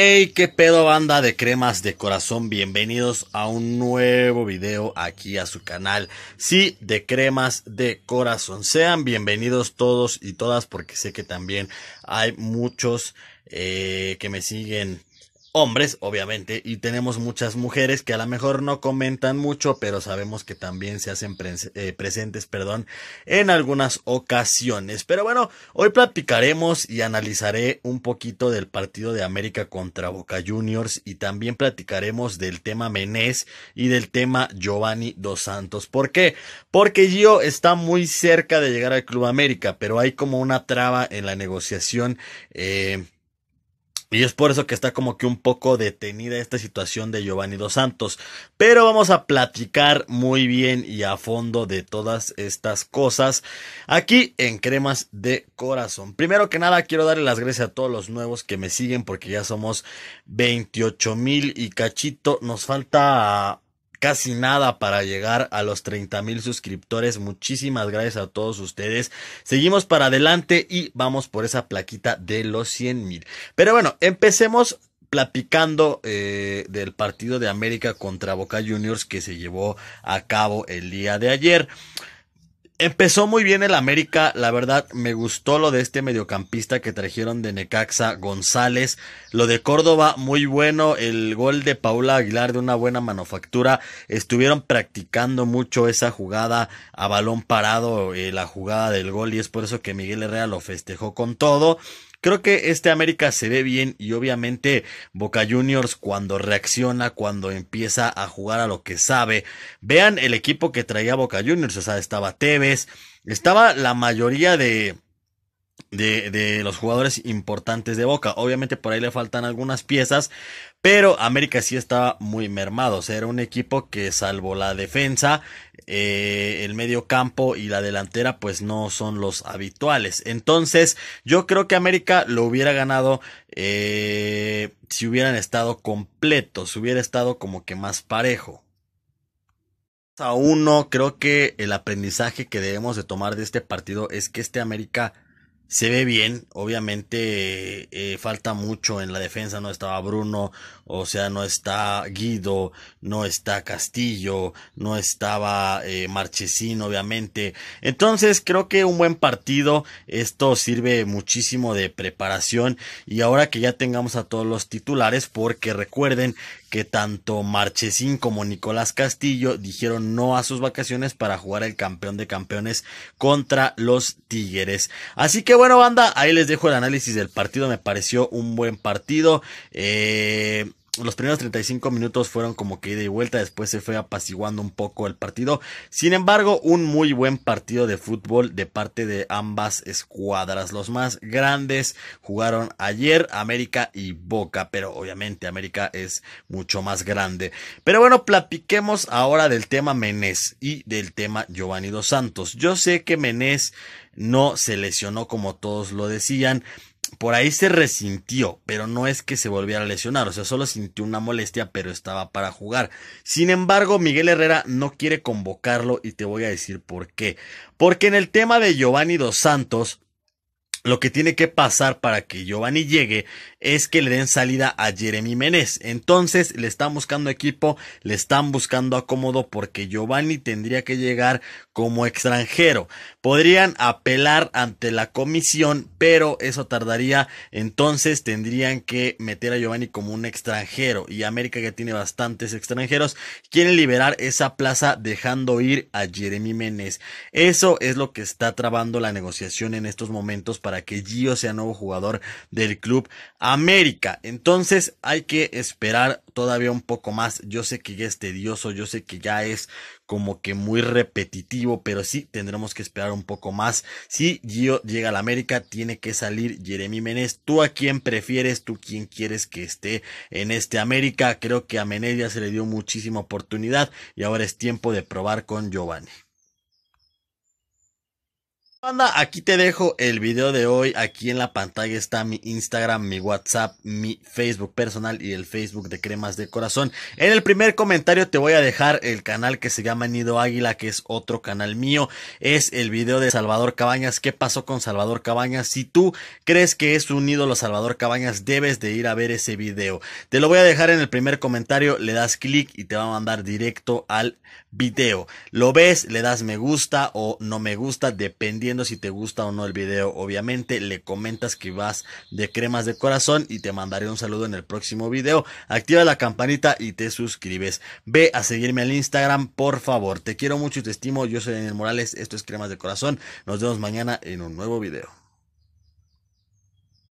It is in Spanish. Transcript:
Hey, qué pedo banda de cremas de corazón, bienvenidos a un nuevo video aquí a su canal, sí, de cremas de corazón, sean bienvenidos todos y todas porque sé que también hay muchos eh, que me siguen hombres, obviamente, y tenemos muchas mujeres que a lo mejor no comentan mucho, pero sabemos que también se hacen eh, presentes, perdón, en algunas ocasiones. Pero bueno, hoy platicaremos y analizaré un poquito del partido de América contra Boca Juniors y también platicaremos del tema Menés y del tema Giovanni Dos Santos. ¿Por qué? Porque Gio está muy cerca de llegar al Club América, pero hay como una traba en la negociación. Eh, y es por eso que está como que un poco detenida esta situación de Giovanni Dos Santos. Pero vamos a platicar muy bien y a fondo de todas estas cosas aquí en Cremas de Corazón. Primero que nada, quiero darle las gracias a todos los nuevos que me siguen porque ya somos 28 mil y cachito. Nos falta casi nada para llegar a los 30 mil suscriptores. Muchísimas gracias a todos ustedes. Seguimos para adelante y vamos por esa plaquita de los 100 mil. Pero bueno, empecemos platicando eh, del partido de América contra Boca Juniors que se llevó a cabo el día de ayer. Empezó muy bien el América, la verdad me gustó lo de este mediocampista que trajeron de Necaxa González, lo de Córdoba muy bueno, el gol de Paula Aguilar de una buena manufactura, estuvieron practicando mucho esa jugada a balón parado, eh, la jugada del gol y es por eso que Miguel Herrera lo festejó con todo. Creo que este América se ve bien y obviamente Boca Juniors cuando reacciona, cuando empieza a jugar a lo que sabe. Vean el equipo que traía Boca Juniors, o sea, estaba Tevez, estaba la mayoría de de, los jugadores importantes de Boca. Obviamente por ahí le faltan algunas piezas, pero América sí estaba muy mermado. O sea, era un equipo que salvo la defensa, eh, el medio campo y la delantera, pues no son los habituales. Entonces, yo creo que América lo hubiera ganado eh, si hubieran estado completos, si hubiera estado como que más parejo a uno, creo que el aprendizaje que debemos de tomar de este partido es que este América se ve bien, obviamente eh, falta mucho en la defensa, no estaba Bruno, o sea, no está Guido, no está Castillo, no estaba eh, Marchesín, obviamente. Entonces, creo que un buen partido, esto sirve muchísimo de preparación y ahora que ya tengamos a todos los titulares, porque recuerden que tanto Marchesín como Nicolás Castillo dijeron no a sus vacaciones para jugar el campeón de campeones contra los Tigres. Así que bueno, banda, ahí les dejo el análisis del partido. Me pareció un buen partido. Eh los primeros 35 minutos fueron como que ida y vuelta, después se fue apaciguando un poco el partido. Sin embargo, un muy buen partido de fútbol de parte de ambas escuadras. Los más grandes jugaron ayer América y Boca, pero obviamente América es mucho más grande. Pero bueno, platiquemos ahora del tema Menés y del tema Giovanni Dos Santos. Yo sé que Menés no se lesionó como todos lo decían, por ahí se resintió, pero no es que se volviera a lesionar, o sea, solo sintió una molestia, pero estaba para jugar. Sin embargo, Miguel Herrera no quiere convocarlo y te voy a decir por qué. Porque en el tema de Giovanni Dos Santos, lo que tiene que pasar para que Giovanni llegue es que le den salida a Jeremy Menés, Entonces le están buscando equipo, le están buscando acomodo porque Giovanni tendría que llegar como extranjero. Podrían apelar ante la comisión, pero eso tardaría. Entonces tendrían que meter a Giovanni como un extranjero. Y América que tiene bastantes extranjeros. quiere liberar esa plaza dejando ir a Jeremy Menés Eso es lo que está trabando la negociación en estos momentos para que Gio sea nuevo jugador del Club América. Entonces hay que esperar todavía un poco más. Yo sé que ya es tedioso, yo sé que ya es como que muy repetitivo, pero sí tendremos que esperar un poco más. Si Gio llega a la América, tiene que salir Jeremy Menés. ¿Tú a quién prefieres? ¿Tú quién quieres que esté en este América? Creo que a Menés ya se le dio muchísima oportunidad y ahora es tiempo de probar con Giovanni. Banda, aquí te dejo el video de hoy. Aquí en la pantalla está mi Instagram, mi WhatsApp, mi Facebook personal y el Facebook de Cremas de Corazón. En el primer comentario te voy a dejar el canal que se llama Nido Águila, que es otro canal mío. Es el video de Salvador Cabañas. ¿Qué pasó con Salvador Cabañas? Si tú crees que es un ídolo Salvador Cabañas, debes de ir a ver ese video. Te lo voy a dejar en el primer comentario, le das clic y te va a mandar directo al video. Lo ves, le das me gusta o no me gusta, dependiendo si te gusta o no el video. Obviamente le comentas que vas de cremas de corazón y te mandaré un saludo en el próximo video. Activa la campanita y te suscribes. Ve a seguirme al Instagram, por favor. Te quiero mucho y te estimo. Yo soy Daniel Morales. Esto es Cremas de Corazón. Nos vemos mañana en un nuevo video.